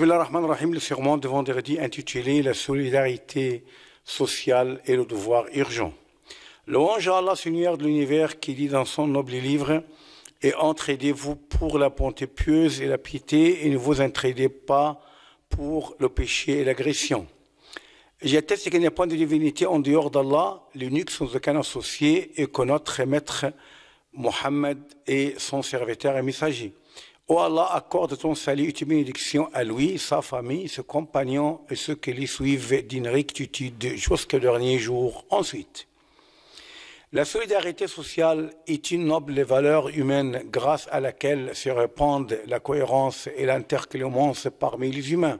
Bismillahirrahmanirrahim, le serment de vendredi intitulé La solidarité sociale et le devoir urgent. Louange à Allah, Seigneur de l'univers, qui dit dans son noble livre Et entraidez-vous pour la bonté pieuse et la pitié, et ne vous entraidez pas pour le péché et l'agression. J'atteste qu'il n'y a point de divinité en dehors d'Allah, l'unique sans aucun associé, et que notre maître Mohammed est son serviteur et messager. Ô oh Allah, accorde ton salut et tes bénédictions à lui, sa famille, ses compagnons et ceux qui les suivent d'une rectitude jusqu'au dernier jour. Ensuite, la solidarité sociale est une noble valeur humaine grâce à laquelle se répandent la cohérence et l'interclémence parmi les humains.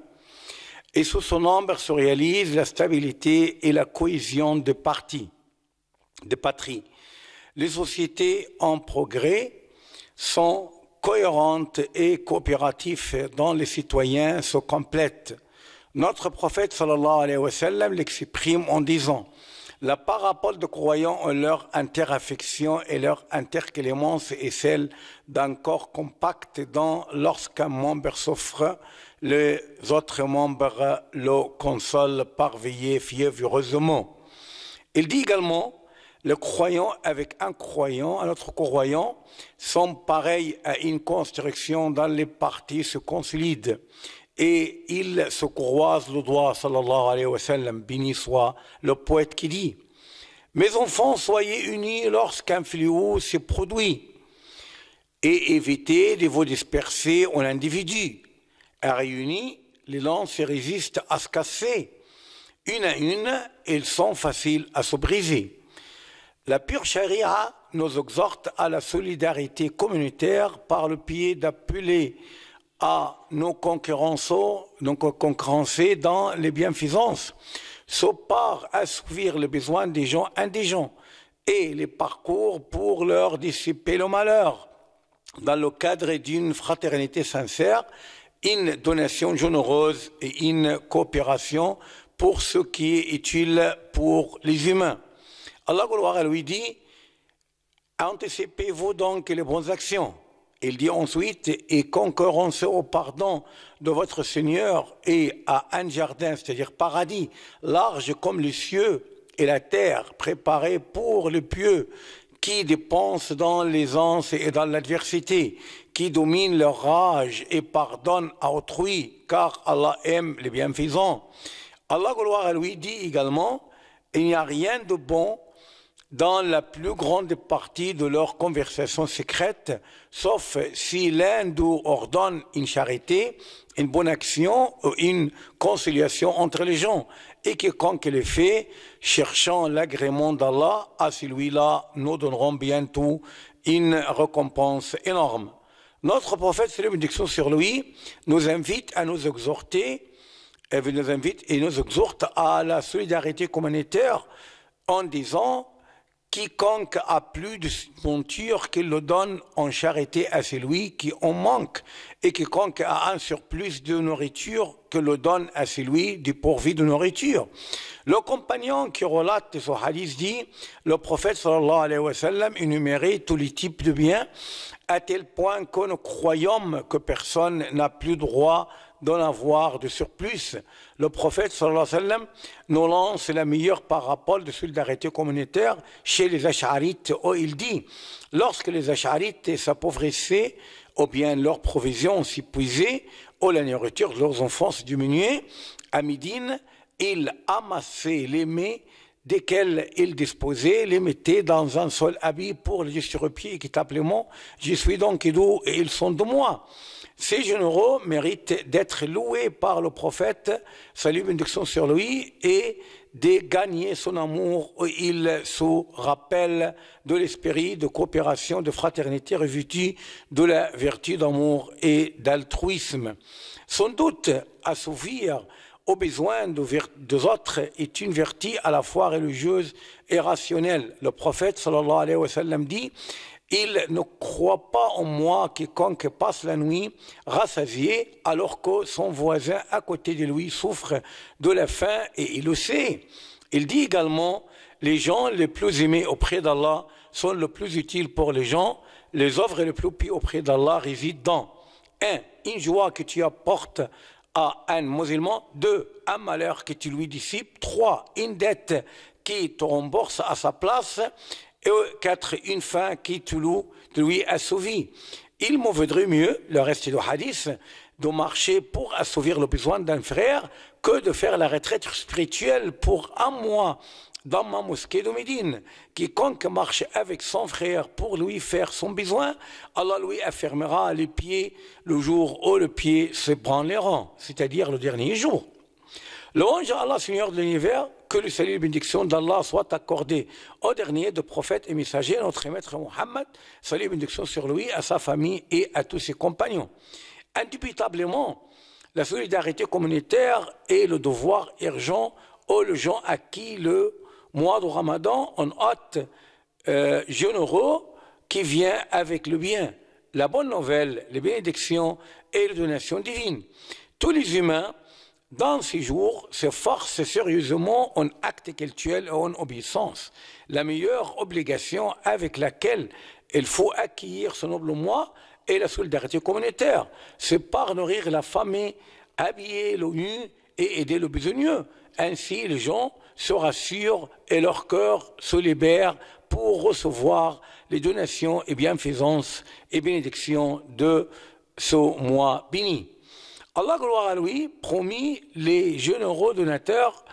Et sous son ombre se réalise la stabilité et la cohésion de partis, de patries. Les sociétés en progrès sont cohérente et coopérative dont les citoyens se complètent. Notre prophète sallallahu alayhi wa sallam l'exprime en disant La parabole de croyants en leur interaffection et leur interclémence est celle d'un corps compact dont, lorsqu'un membre souffre, les autres membres le consolent par veiller fiévreusement. Il dit également le croyant avec un croyant, un autre croyant, sont pareils à une construction dans les parties se consolident et ils se croisent le doigt, sallallahu alayhi wa sallam, béni soit le poète qui dit Mes enfants, soyez unis lorsqu'un fléau se produit et évitez de vous disperser en individus. À réunis, les lances résistent à se casser. Une à une, elles sont faciles à se briser. La pure charia nous exhorte à la solidarité communautaire par le pied d'appeler à nos concurrences, donc dans les bienfaisances, sauf par assouvir les besoins des gens indigents et les parcours pour leur dissiper le malheur, dans le cadre d'une fraternité sincère, une donation généreuse et une coopération pour ce qui est utile pour les humains. Allah à lui dit Anticipez-vous donc les bonnes actions. Il dit ensuite Et concurrencez au pardon de votre Seigneur et à un jardin, c'est-à-dire paradis, large comme les cieux et la terre, préparé pour le pieux qui dépensent dans l'aisance et dans l'adversité, qui dominent leur rage et pardonnent à autrui, car Allah aime les bienfaisants. Allah gloire à lui dit également, il n'y a rien de bon dans la plus grande partie de leurs conversations secrètes, sauf si l'un d'eux ordonne une charité, une bonne action ou une conciliation entre les gens, et quiconque les fait, cherchant l'agrément d'Allah, à celui-là, nous donnerons bientôt une récompense énorme. Notre prophète, c'est bénédiction sur lui, nous invite à nous exhorter, et euh, nous invite et nous exhorte à la solidarité communautaire en disant, quiconque a plus de monture, qu'il le donne en charité à celui qui en manque, et quiconque a un surplus de nourriture, que le donne à celui dépourvu de nourriture. Le compagnon qui relate ce hadith dit, le prophète sallallahu alayhi wa sallam énumérait tous les types de biens, à tel point qu'on croyons que personne n'a plus droit d'en avoir de surplus, le prophète alayhi nous lance la meilleure parapole de solidarité communautaire chez les Ash'arites oh, il dit lorsque les Ash'arites s'appauvrissaient ou bien leurs provisions s'épuisaient ou oh, la nourriture de leurs enfants se diminuait, à Médine, ils amassaient les desquels il disposait, les mettait dans un seul habit pour les pied équitablement. J'y suis donc d'où et ils sont de moi. Ces généraux méritent d'être loués par le prophète, salut bénédiction sur lui, et de gagner son amour. Il se rappelle de l'esprit de coopération, de fraternité revêtue de la vertu d'amour et d'altruisme. Sans doute, à souffrir, au besoin des autres est une vertu à la fois religieuse et rationnelle. Le prophète sallallahu alayhi wa sallam dit Il ne croit pas en moi quiconque passe la nuit rassasié alors que son voisin à côté de lui souffre de la faim et il le sait. Il dit également Les gens les plus aimés auprès d'Allah sont les plus utiles pour les gens. Les œuvres les plus pires auprès d'Allah résident dans 1. Une joie que tu apportes à un musulman, deux, un malheur que tu lui dissipe, trois, une dette qui te rembourse à sa place, et quatre, une fin qui te lui, assouvit. Il m'en vaudrait mieux, le reste du hadith, de marcher pour assouvir le besoin d'un frère que de faire la retraite spirituelle pour un mois dans ma mosquée de Médine. Quiconque marche avec son frère pour lui faire son besoin, Allah lui affermera les pieds le jour où le pied se prend les rangs, c'est-à-dire le dernier jour. l'ange à Allah, Seigneur de l'univers, que le salut et la bénédiction d'Allah soit accordé au dernier de prophètes et messagers, notre maître Mohammed, salut et bénédiction sur lui, à sa famille et à tous ses compagnons. Indubitablement, la solidarité communautaire est le devoir urgent aux gens à qui le mois de Ramadan, un hâte généreux qui vient avec le bien, la bonne nouvelle, les bénédictions et les donations divines. Tous les humains, dans ces jours, s'efforcent sérieusement en acte cultuel et en obéissance, la meilleure obligation avec laquelle il faut acquérir ce noble moi est la solidarité communautaire. C'est par nourrir la famille, habiller l'ONU et aider le besogneux. Ainsi, les gens se rassurent et leur cœur se libère pour recevoir les donations et bienfaisances et bénédictions de ce mois béni. Allah, gloire à lui, promit les généraux donateurs,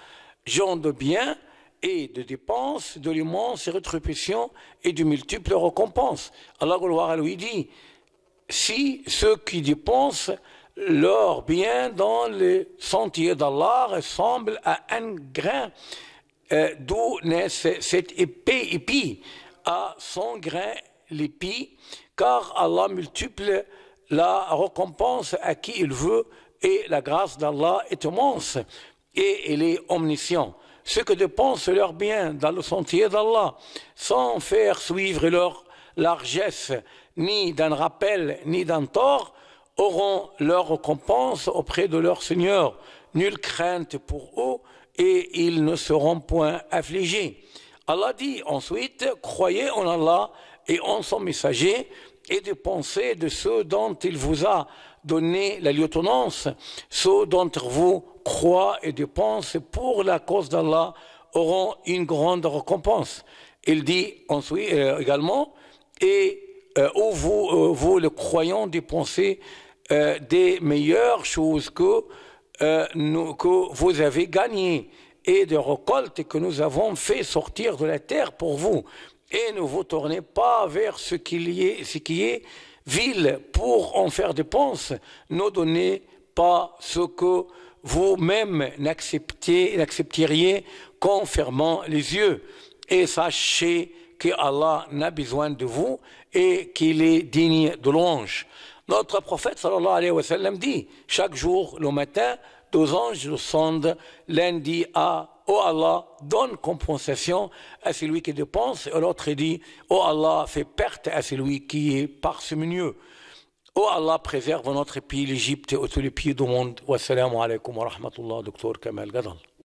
gens de bien et de dépenses, de l'immense rétribution et de multiples récompenses. Allah, gloire à lui, dit, si ceux qui dépensent leur bien dans le sentier d'Allah ressemble à un grain euh, d'où naît cette épée, épie à son grain l'épi, car Allah multiple la récompense à qui il veut et la grâce d'Allah est immense et il est omniscient. Ceux que dépensent leur bien dans le sentier d'Allah sans faire suivre leur largesse ni d'un rappel ni d'un tort, auront leur récompense auprès de leur Seigneur. Nulle crainte pour eux et ils ne seront point affligés. Allah dit ensuite, croyez en Allah et en son messager et dépensez de ceux dont il vous a donné la lieutenance. Ceux d'entre vous croient et dépensent pour la cause d'Allah auront une grande récompense. Il dit ensuite euh, également, et euh, où vous, euh, vous le croyant dépensez euh, des meilleures choses que, euh, que vous avez gagnées et de récoltes que nous avons fait sortir de la terre pour vous. Et ne vous tournez pas vers ce qui est, ce qui est vil pour en faire dépense. Ne donnez pas ce que vous-même n'accepteriez qu'en fermant les yeux. Et sachez que Allah n'a besoin de vous et qu'il est digne de l'ange. Notre prophète sallallahu alayhi wa sallam dit chaque jour le matin, deux anges sont sondent, l'un à Oh Allah, donne compensation à celui qui dépense, et l'autre dit Oh Allah, fais perte à celui qui est milieu. Oh Allah, préserve notre pays, l'Égypte, et tous les pays du monde. Wassalamu alaikum wa rahmatullah, docteur Kamal Gadal.